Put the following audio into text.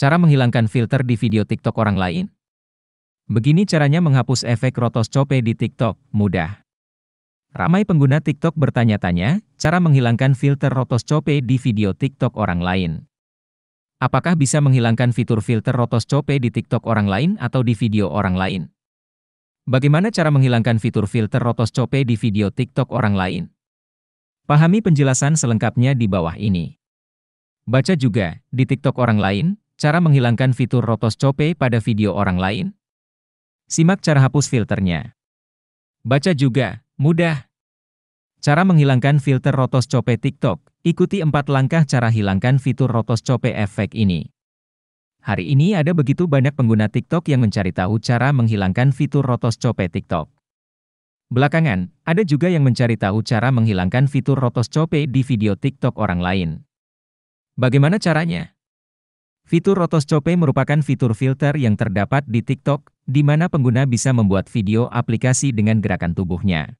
Cara menghilangkan filter di video TikTok orang lain? Begini caranya menghapus efek rotos cope di TikTok, mudah. Ramai pengguna TikTok bertanya-tanya, cara menghilangkan filter rotos cope di video TikTok orang lain. Apakah bisa menghilangkan fitur filter rotos cope di TikTok orang lain atau di video orang lain? Bagaimana cara menghilangkan fitur filter rotos cope di video TikTok orang lain? Pahami penjelasan selengkapnya di bawah ini. Baca juga, di TikTok orang lain, Cara menghilangkan fitur rotoscope pada video orang lain? Simak cara hapus filternya. Baca juga, mudah. Cara menghilangkan filter rotoscope TikTok, ikuti 4 langkah cara hilangkan fitur rotoscope efek ini. Hari ini ada begitu banyak pengguna TikTok yang mencari tahu cara menghilangkan fitur rotoscope TikTok. Belakangan, ada juga yang mencari tahu cara menghilangkan fitur rotoscope di video TikTok orang lain. Bagaimana caranya? Fitur Rotoscope merupakan fitur filter yang terdapat di TikTok, di mana pengguna bisa membuat video aplikasi dengan gerakan tubuhnya.